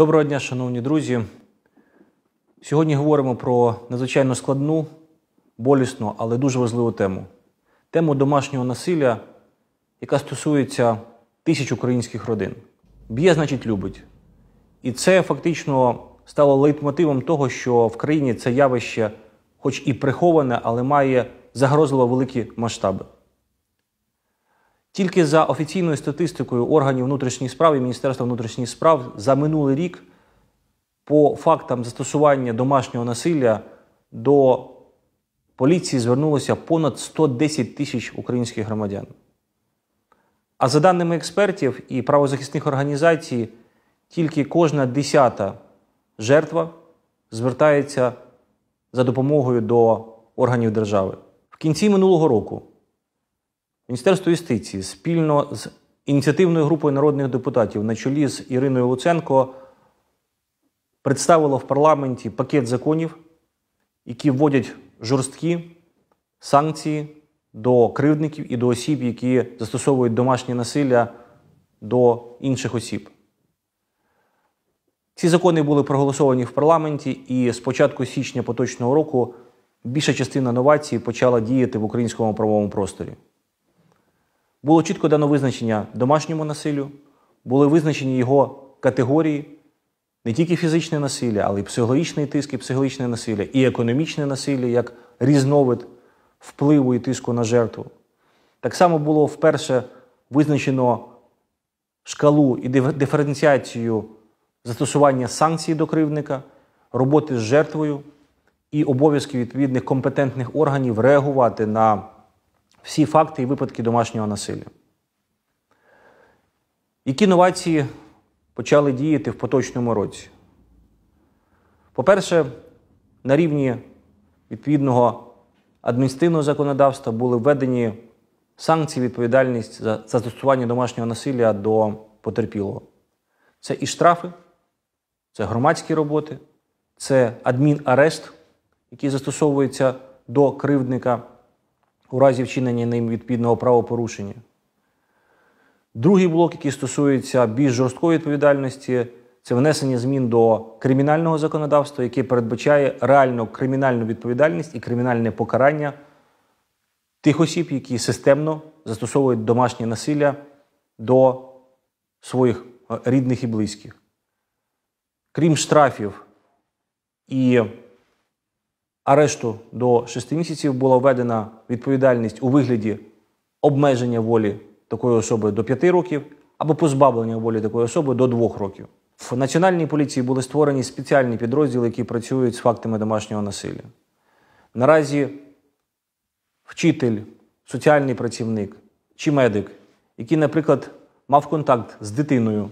Доброго дня, шановні друзі. Сьогодні говоримо про надзвичайно складну, болісну, але дуже важливу тему тему домашнього насилля, яка стосується тисяч українських родин. Б'є, значить, любить. І це фактично стало лейтмотивом того, що в країні це явище, хоч і приховане, але має загрозливо великі масштаби. Тільки за офіційною статистикою органів внутрішніх справ і Міністерства внутрішніх справ за минулий рік по фактам застосування домашнього насилля до поліції звернулося понад 110 тисяч українських громадян. А за даними експертів і правозахисних організацій, тільки кожна десята жертва звертається за допомогою до органів держави. В кінці минулого року Міністерство юстиції спільно з ініціативною групою народних депутатів на чолі з Іриною Луценко представило в парламенті пакет законів, які вводять жорсткі санкції до кривдників і до осіб, які застосовують домашнє насилля до інших осіб. Ці закони були проголосовані в парламенті, і з початку січня поточного року більша частина новацій почала діяти в українському правовому просторі. Було чітко дано визначення домашньому насиллю, були визначені його категорії, не тільки фізичне насилля, але й психологічний тиск, і психологічне насилля, і економічне насилля як різновид впливу і тиску на жертву. Так само було вперше визначено шкалу і диференціацію застосування санкцій до кривника, роботи з жертвою і обов'язки відповідних компетентних органів реагувати на всі факти і випадки домашнього насилля. Які новації почали діяти в поточному році? По-перше, на рівні відповідного адміністративного законодавства були введені санкції відповідальність за застосування домашнього насилля до потерпілого. Це і штрафи, це громадські роботи, це адмінарест, який застосовується до кривдника у разі вчинення ним відповідного правопорушення. Другий блок, який стосується більш жорсткої відповідальності, це внесення змін до кримінального законодавства, яке передбачає реальну кримінальну відповідальність і кримінальне покарання тих осіб, які системно застосовують домашнє насилля до своїх е, рідних і близьких. Крім штрафів і арешту до 6 місяців була введена відповідальність у вигляді обмеження волі такої особи до 5 років або позбавлення волі такої особи до 2 років. В національній поліції були створені спеціальні підрозділи, які працюють з фактами домашнього насилля. Наразі вчитель, соціальний працівник чи медик, який, наприклад, мав контакт з дитиною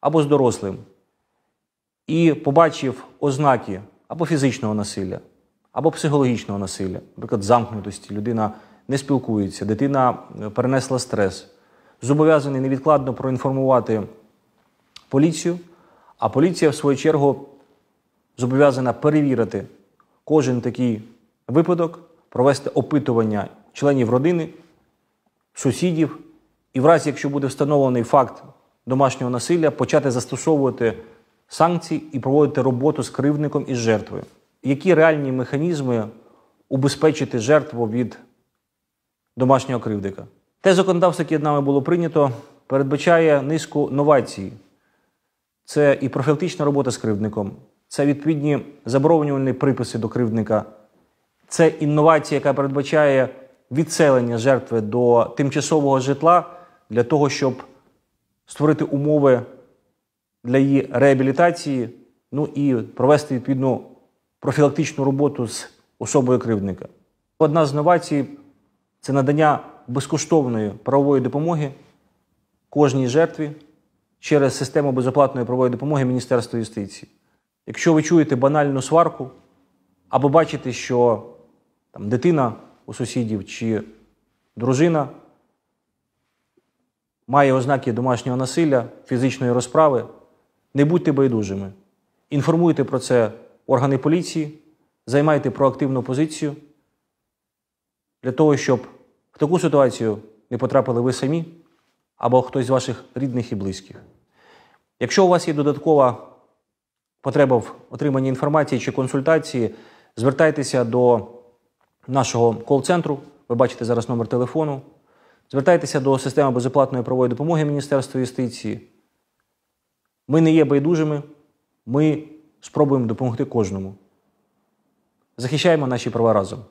або з дорослим і побачив ознаки або фізичного насилля, або психологічного насилля, наприклад, замкнутості, людина не спілкується, дитина е, перенесла стрес, зобов'язаний невідкладно проінформувати поліцію, а поліція, в свою чергу, зобов'язана перевірити кожен такий випадок, провести опитування членів родини, сусідів, і в разі, якщо буде встановлений факт домашнього насилля, почати застосовувати санкцій і проводити роботу з кривдником і з жертвою. Які реальні механізми убезпечити жертву від домашнього кривдика? Те законодавство, яке нами було прийнято, передбачає низку новацій. Це і профілактична робота з кривдником, це відповідні заборонювальні приписи до кривдника, це інновація, яка передбачає відселення жертви до тимчасового житла для того, щоб створити умови для її реабілітації, ну і провести відповідну профілактичну роботу з особою кривдника. Одна з новацій це надання безкоштовної правової допомоги кожній жертві через систему безоплатної правової допомоги Міністерства юстиції. Якщо ви чуєте банальну сварку або бачите, що там, дитина у сусідів чи дружина має ознаки домашнього насилля, фізичної розправи, не будьте байдужими. Інформуйте про це органи поліції, займайте проактивну позицію для того, щоб в таку ситуацію не потрапили ви самі або хтось з ваших рідних і близьких. Якщо у вас є додаткова потреба в отриманні інформації чи консультації, звертайтеся до нашого кол-центру. Ви бачите зараз номер телефону. Звертайтеся до системи безоплатної правової допомоги Міністерства юстиції. Ми не є байдужими, ми спробуємо допомогти кожному. Захищаємо наші права разом.